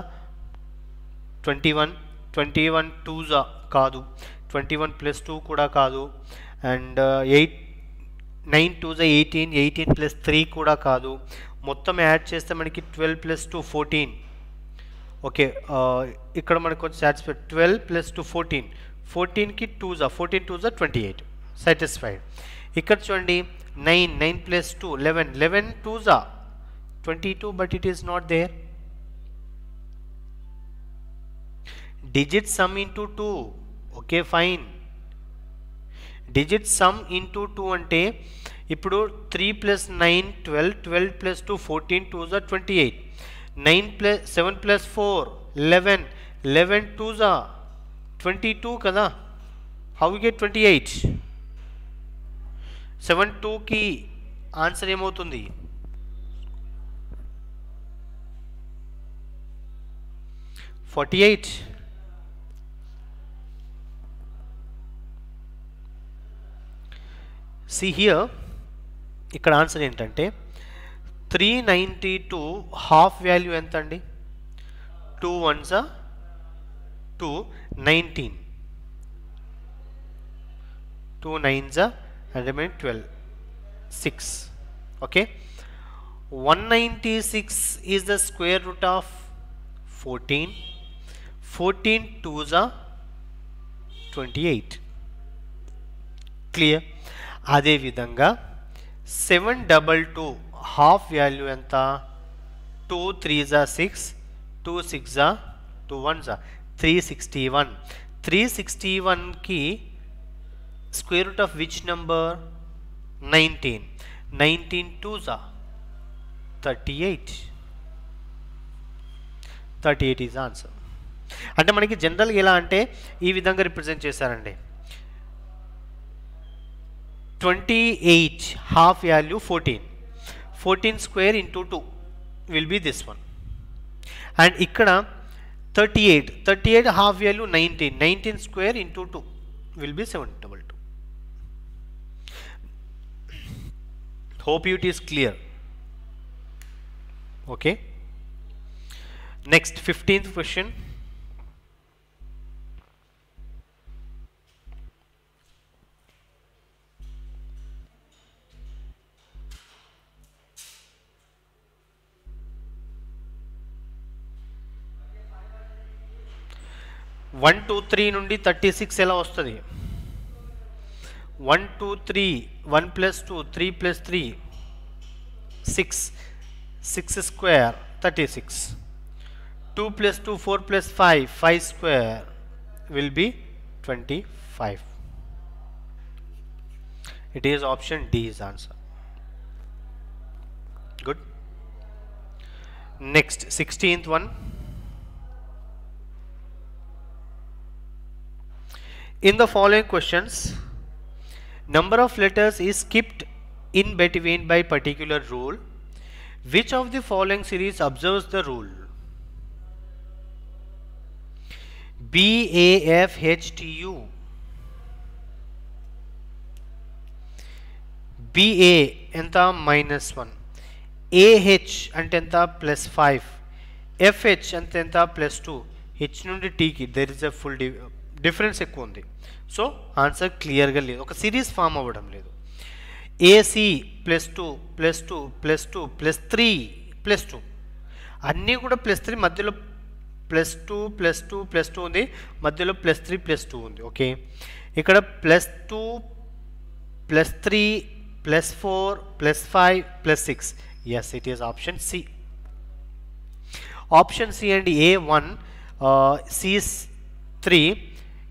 ట్వంటీ వన్ ట్వంటీ వన్ టూజా కాదు ట్వంటీ వన్ ప్లస్ టూ కూడా కాదు అండ్ ఎయిట్ నైన్ టూ జా ఎయిటీన్ ఎయిటీన్ ప్లస్ త్రీ కూడా కాదు మొత్తం యాడ్ చేస్తే మనకి twelve plus two fourteen okay ఇక్కడ మనకు వచ్చి satisfy twelve plus two fourteen ఫోర్టీన్కి టూజా fourteen two twenty eight satisfied ఇక్కడ చూడండి nine nine plus two eleven eleven two జా twenty two but it is not there digit sum into 2 okay fine digit sum into 2 అంటే ఇప్పుడు 3 plus 9 12 12 plus 2 14 2 జా 28 9 plus 7 plus 4 11 11 2 జా 22 కదా how you get 28 seven టూకి answer ఏమవుతుంది forty eight see here ఇక్కడ answer ఏంటంటే three ninety two half value ఎంత అండి two ones two nineteen two nines and remaining 12 6 okay 196 is the square root of 14 14 2s are 28 clear అదేవిధంగా seven double two half value ఎంత two three జా six two six జా two one జా three sixty one three sixty వన్కి square root of which number 19 19 thirty eight 38 38 is answer అంటే మనకి జనరల్గా ఎలా అంటే ఈ విధంగా రిప్రజెంట్ చేశారండి twenty eight half value fourteen fourteen square into two will be this one and ఇక్కడ thirty eight thirty eight half value nineteen nineteen square into two will be seven double two hope it is clear okay next 15th question One, two, three. Two three నుండి thirty six ఎలా వస్తుంది 1, 2, 3, 1 plus 2, 3 plus 3, 6, 6 square, 36. 2 plus 2, 4 plus 5, 5 square will be 25. It is option D is answer. Good. Next, 16th one. In the following questions, number of letters is skipped in between by particular rule which of the following series observes the rule B A F H T U B A ఎంత one. A H A H అంటే ఎంత plus five FH అంటే ఎంత plus two నుండి టీకి difference ఎక్కువ ఉంది so answer క్లియర్గా లేదు ఒక సిరీస్ ఫామ్ అవ్వడం లేదు AC plus two plus two plus two plus three plus two అన్నీ కూడా ప్లస్ త్రీ మధ్యలో plus two plus two plus two ఉంది మధ్యలో ప్లస్ త్రీ ప్లస్ టూ ఉంది ఓకే ఇక్కడ plus two plus three plus four plus five plus six yes it is option C option C and A one సిస్ three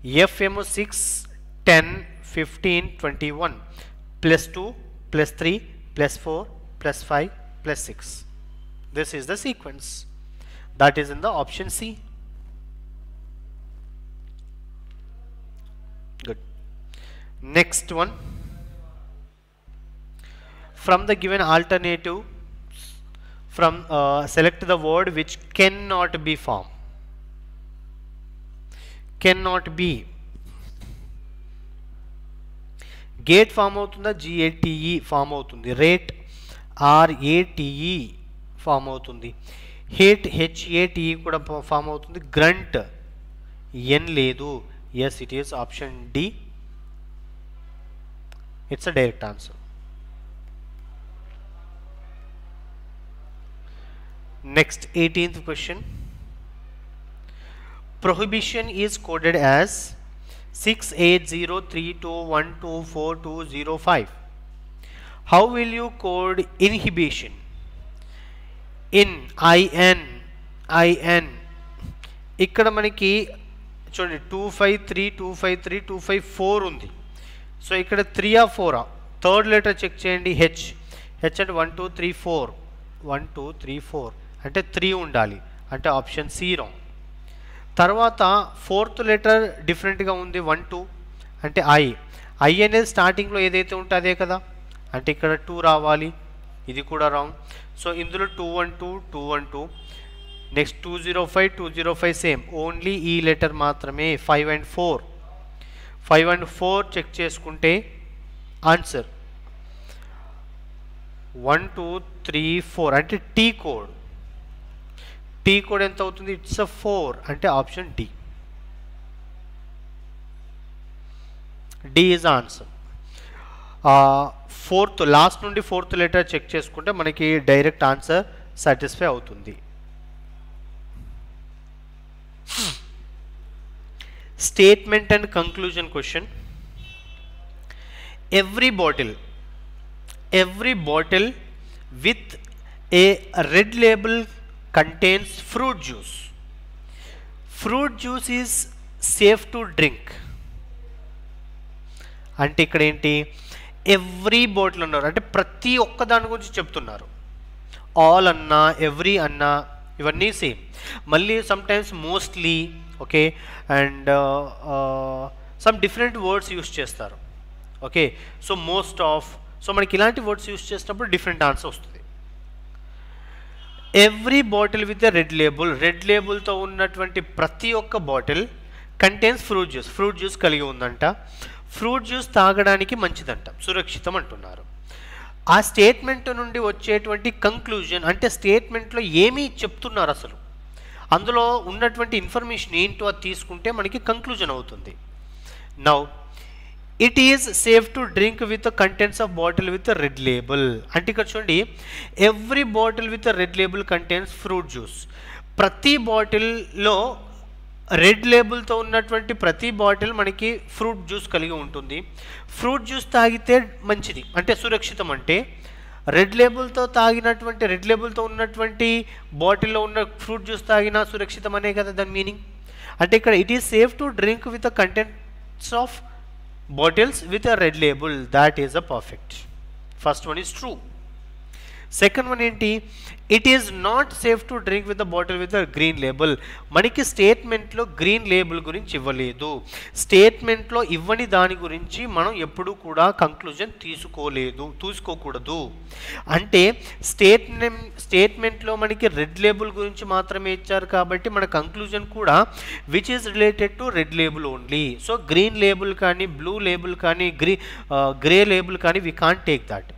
FMO 6, 10, 15, 21 plus 2 plus 3 plus 4 plus 5 plus 6. This is the sequence that is in the option C. Good. Next one. From the given alternative, from uh, select the word which cannot be formed. Can not be gate form అవుతుందా G A T E form e అవుతుంది rate R A T E form అవుతుంది hate H A T E e కూడా form అవుతుంది grant N లేదు yes it is option D it's a direct answer next eighteenth question prohibition is coded as 680321242205 how will you code inhibition in i n i n ఇక్కడ మనకి చూడండి 253 253 254 ఉంది so ఇక్కడ 3 ఆ 4 ఆ Third letter check h h at 1 2 3 4 1 2 3 4 అంటే 3 ఉండాలి అంటే ఆప్షన్ సి రాంగ్ తర్వాత ఫోర్త్ లెటర్ డిఫరెంట్గా ఉంది వన్ టూ అంటే ఐ ఐ అనేది స్టార్టింగ్లో ఏదైతే ఉంటే అదే కదా అంటే ఇక్కడ టూ రావాలి ఇది కూడా రాంగ్ సో ఇందులో two one two two one two next two zero five two zero five same only ఈ లెటర్ మాత్రమే five and four five and four check చేసుకుంటే answer one two three four అంటే T code T కూడా ఎంత అవుతుంది it's a four అంటే option D D is answer fourth last నుండి fourth letter check చేసుకుంటే మనకి డైరెక్ట్ ఆన్సర్ సాటిస్ఫై అవుతుంది statement and conclusion question every bottle every bottle with a red label contains fruit juice. Fruit juice is safe to drink. అంటే ఇక్కడ ఏంటి every బోట్లో ఉన్నారు అంటే ప్రతి ఒక్క దాని గురించి చెప్తున్నారు ఆల్ అన్నా ఎవ్రీ అన్నా ఇవన్నీ సేమ్ మళ్ళీ sometimes mostly okay and some different words use చేస్తారు okay so most of so మనకి ఇలాంటి వర్డ్స్ యూస్ చేసినప్పుడు డిఫరెంట్ ఆన్సర్ వస్తుంది every bottle with red label red లేబుల్తో ఉన్నటువంటి ప్రతి ఒక్క bottle contains fruit juice fruit juice కలిగి ఉందంట ఫ్రూట్ జ్యూస్ తాగడానికి మంచిదంట సురక్షితం అంటున్నారు ఆ స్టేట్మెంట్ నుండి వచ్చేటువంటి కంక్లూజన్ అంటే స్టేట్మెంట్లో ఏమీ చెప్తున్నారు అసలు అందులో ఉన్నటువంటి ఇన్ఫర్మేషన్ ఏంటో అది తీసుకుంటే మనకి కంక్లూజన్ అవుతుంది now it is safe to drink with contents of bottle with red label అంటే ఇక్కడ చూడండి every bottle with red label contents fruit juice ప్రతి బాటిల్లో రెడ్ లేబుల్తో ఉన్నటువంటి ప్రతి బాటిల్ మనకి ఫ్రూట్ జ్యూస్ కలిగి ఉంటుంది ఫ్రూట్ జ్యూస్ తాగితే మంచిది అంటే సురక్షితం అంటే రెడ్ లేబుల్తో తాగినటువంటి రెడ్ లేబుల్తో ఉన్నటువంటి బాటిల్లో ఉన్న ఫ్రూట్ జ్యూస్ తాగినా సురక్షితం అనే కదా దాని మీనింగ్ అంటే ఇక్కడ it is safe to drink with contents of bottles with a red label that is a perfect first one is true second one ఏంటి it is not safe to drink with the bottle with green label మనకి స్టేట్మెంట్లో green label గురించి ఇవ్వలేదు స్టేట్మెంట్లో ఇవ్వని దాని గురించి మనం ఎప్పుడూ కూడా కంక్లూజన్ తీసుకోలేదు తీసుకోకూడదు అంటే స్టేట్మెంట్ స్టేట్మెంట్లో మనకి రెడ్ లేబుల్ గురించి మాత్రమే ఇచ్చారు కాబట్టి మన కంక్లూజన్ కూడా which is related to red label only so green label కానీ బ్లూ లేబుల్ కానీ గ్రీ గ్రే లేబుల్ కానీ we can take that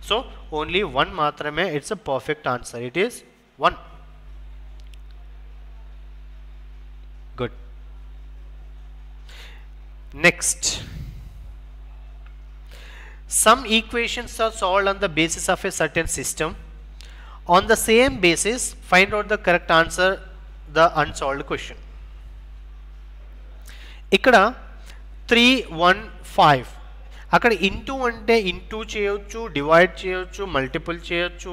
So only one matrame it's a perfect answer. It is 1. Good. Next. Some equations are solved on the basis of a certain system. On the same basis, find out the correct answer the unsolved question. ఇక్కడ three one five. అక్కడ into అంటే into చేయొచ్చు divide చేయొచ్చు multiple చేయొచ్చు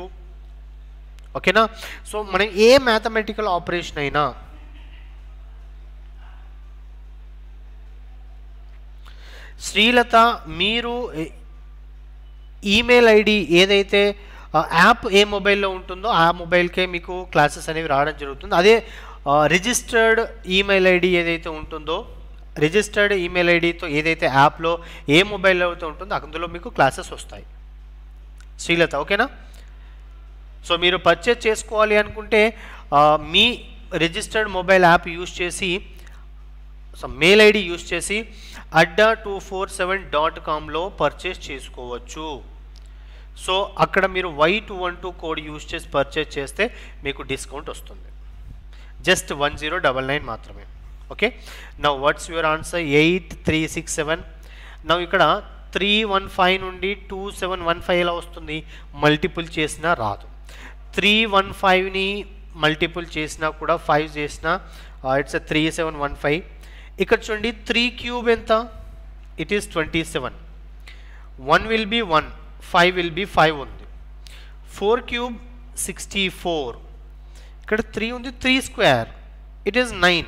ఓకేనా so మనం ఏ mathematical operation అయినా శ్రీలత మీరు ఈమెయిల్ ఐడి ఏదైతే యాప్ ఏ మొబైల్లో ఉంటుందో ఆ మొబైల్కే మీకు క్లాసెస్ అనేవి రావడం జరుగుతుంది అదే రిజిస్టర్డ్ ఈమెయిల్ ఐడి ఏదైతే ఉంటుందో రిజిస్టర్డ్ ఈమెయిల్ ఐడితో ఏదైతే యాప్లో ఏ మొబైల్ అయితే ఉంటుందో అందులో మీకు క్లాసెస్ వస్తాయి శ్రీలత ఓకేనా సో మీరు పర్చేజ్ చేసుకోవాలి అనుకుంటే మీ రిజిస్టర్డ్ మొబైల్ యాప్ యూజ్ చేసి సో మెయిల్ ఐడి యూజ్ చేసి Adda two four seven dot కామ్లో పర్చేస్ చేసుకోవచ్చు సో అక్కడ మీరు Y two one two code use చేసి పర్చేజ్ చేస్తే మీకు డిస్కౌంట్ వస్తుంది just one zero double nine మాత్రమే ఓకే నా what's your answer eight three six seven నా ఇక్కడ త్రీ వన్ ఫైవ్ నుండి టూ సెవెన్ వన్ ఫైవ్ ఎలా వస్తుంది మల్టిపుల్ చేసినా రాదు త్రీ వన్ ఫైవ్ని మల్టిపుల్ చేసినా కూడా ఫైవ్ చేసినా it's three seven one five ఇక్కడ చూడండి త్రీ క్యూబ్ ఎంత it is twenty seven one will be one five will be five ఉంది ఫోర్ క్యూబ్ సిక్స్టీ ఫోర్ ఇక్కడ త్రీ ఉంది three square it is nine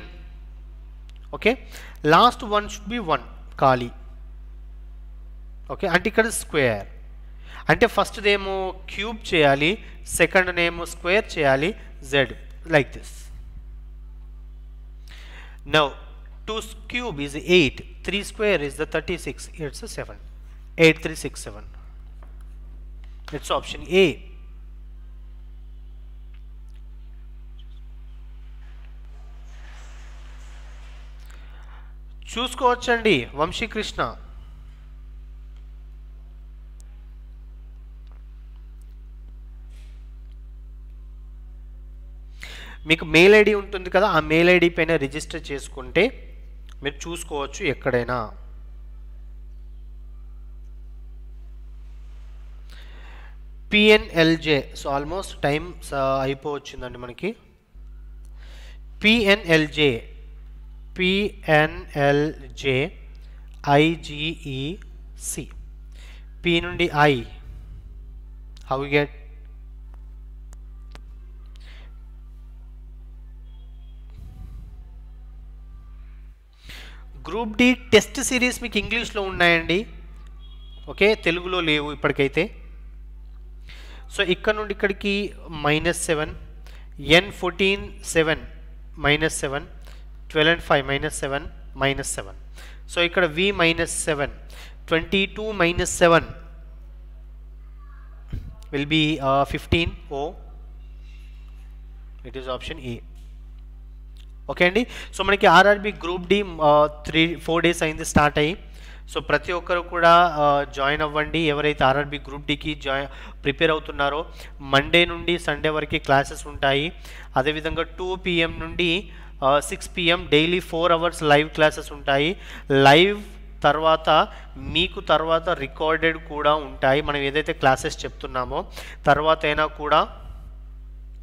okay last one should be one ఖాళీ okay అంటే ఇక్కడ square అంటే first నేమో cube చేయాలి second నేమో స్క్వేర్ చేయాలి Z like this now two cube is eight three square is the thirty six it's seven eight three six seven it's option A చూసుకోవచ్చండి వంశీకృష్ణ మీకు మెయిల్ ఐడి ఉంటుంది కదా ఆ మెయిల్ ఐడి పైన రిజిస్టర్ చేసుకుంటే మీరు చూసుకోవచ్చు ఎక్కడైనా పిఎన్ఎల్జే సో ఆల్మోస్ట్ టైం అయిపోవచ్చిందండి మనకి పిఎన్ఎల్జే పిఎన్ఎల్జే ఐజిఈసి పి నుండి I how get group D test series మీకు ఇంగ్లీష్లో ఉన్నాయండి ఓకే తెలుగులో లేవు ఇప్పటికైతే సో ఇక్కడ నుండి ఇక్కడికి minus seven N fourteen seven minus seven twelve and five minus seven minus seven so ఇక్కడ we minus seven twenty two minus seven will be fifteen oh it is option A okay అండి so మనకి RRB group D three four days అయింది start అయ్యి so ప్రతి ఒక్కరు కూడా join uh, అవ్వండి ఎవరైతే ఆర్ఆర్బి గ్రూప్ డికి జాయిన్ ప్రిపేర్ అవుతున్నారో మండే నుండి సండే వరకు క్లాసెస్ ఉంటాయి అదేవిధంగా టూ పిఎం నుండి six PM daily four hours live classes ఉంటాయి లైవ్ తర్వాత మీకు తర్వాత రికార్డెడ్ కూడా ఉంటాయి మనం ఏదైతే క్లాసెస్ చెప్తున్నామో తర్వాత అయినా కూడా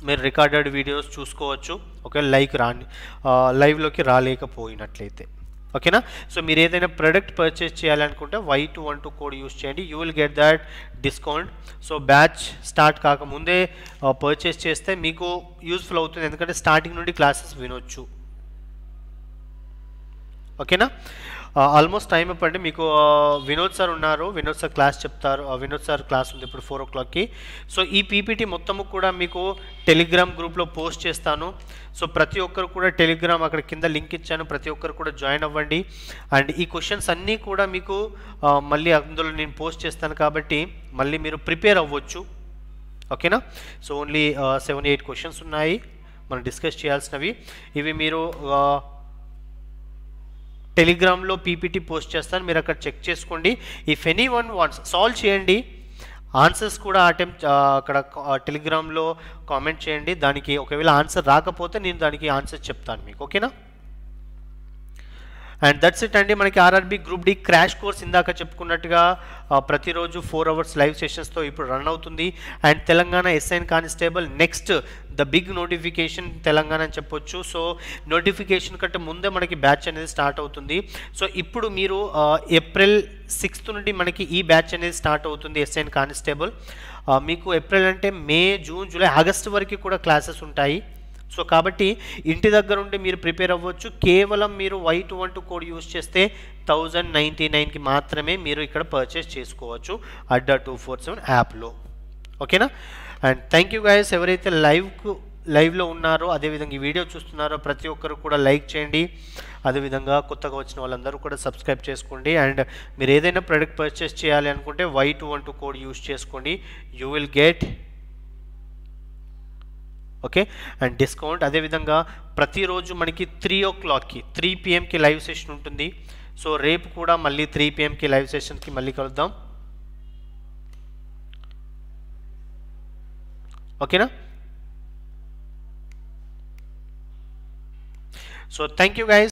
మీరు రికార్డెడ్ వీడియోస్ చూసుకోవచ్చు ఓకే లైక్ రాని లైవ్లోకి రాలేకపోయినట్లయితే ఓకేనా సో మీరు ఏదైనా ప్రోడక్ట్ పర్చేస్ చేయాలనుకుంటే Y two one two code use చేయండి you will get that discount so batch start కాకముందే పర్చేస్ uh, చేస్తే మీకు యూస్ఫుల్ అవుతుంది ఎందుకంటే స్టార్టింగ్ నుండి క్లాసెస్ వినొచ్చు ఓకేనా ఆల్మోస్ట్ టైం ఇప్పండి మీకు వినోద్ సార్ ఉన్నారు వినోద్ సార్ క్లాస్ చెప్తారు వినోద్ సార్ క్లాస్ ఉంది ఇప్పుడు ఫోర్ ఓ క్లాక్కి సో ఈ పీపీటీ మొత్తము కూడా మీకు టెలిగ్రామ్ గ్రూప్లో పోస్ట్ చేస్తాను సో ప్రతి ఒక్కరు కూడా టెలిగ్రామ్ అక్కడ కింద లింక్ ఇచ్చాను ప్రతి ఒక్కరు కూడా జాయిన్ అవ్వండి అండ్ ఈ క్వశ్చన్స్ అన్నీ కూడా మీకు మళ్ళీ అందులో నేను పోస్ట్ చేస్తాను కాబట్టి మళ్ళీ మీరు ప్రిపేర్ అవ్వచ్చు ఓకేనా so only seven eight questions ఉన్నాయి మనం డిస్కస్ చేయాల్సినవి ఇవి మీరు టెలిగ్రామ్లో పీపీటీ పోస్ట్ చేస్తాను మీరు అక్కడ చెక్ చేసుకోండి if anyone wants solve చేయండి ఆన్సర్స్ కూడా అటెంప్ట్ అక్కడ టెలిగ్రామ్లో కామెంట్ చేయండి దానికి ఒకవేళ ఆన్సర్ రాకపోతే నేను దానికి ఆన్సర్ చెప్తాను మీకు ఓకేనా అండ్ దట్స్ ఇట్ అండి మనకి RRB group D crash course ఇందాక చెప్పుకున్నట్టుగా ప్రతిరోజు ఫోర్ అవర్స్ లైవ్ సెషన్స్తో ఇప్పుడు రన్ అవుతుంది and Telangana SI constable next the big notification Telangana అని చెప్పొచ్చు సో నోటిఫికేషన్ కంటే ముందే మనకి బ్యాచ్ అనేది స్టార్ట్ అవుతుంది సో ఇప్పుడు మీరు ఏప్రిల్ సిక్స్త్ నుండి మనకి ఈ బ్యాచ్ అనేది స్టార్ట్ అవుతుంది ఎస్ఐన్ కానిస్టేబుల్ మీకు ఏప్రిల్ అంటే మే జూన్ జూలై ఆగస్ట్ వరకు కూడా క్లాసెస్ ఉంటాయి సో కాబట్టి ఇంటి దగ్గర ఉండి మీరు ప్రిపేర్ అవ్వచ్చు కేవలం మీరు Y two one two code use చేస్తే థౌజండ్ నైంటీ నైన్కి మాత్రమే మీరు ఇక్కడ పర్చేస్ చేసుకోవచ్చు అడ్డా టూ ఫోర్ సెవెన్ యాప్లో ఓకేనా అండ్ థ్యాంక్ యూ గాయస్ ఎవరైతే లైవ్కు లైవ్లో ఉన్నారో అదేవిధంగా ఈ వీడియో చూస్తున్నారో ప్రతి ఒక్కరు కూడా లైక్ చేయండి అదేవిధంగా కొత్తగా వచ్చిన వాళ్ళందరూ కూడా సబ్స్క్రైబ్ చేసుకోండి అండ్ మీరు ఏదైనా ప్రోడక్ట్ పర్చేస్ చేయాలి అనుకుంటే Y two one two code use చేసుకోండి you will get okay and discount అదేవిధంగా ప్రతిరోజు మనకి త్రీ ఓ క్లాక్కి త్రీ పిఎంకి లైవ్ సెషన్ ఉంటుంది సో రేపు కూడా మళ్ళీ త్రీ పిఎంకి లైవ్ సెషన్కి మళ్ళీ కలుద్దాం Okay now so thank you guys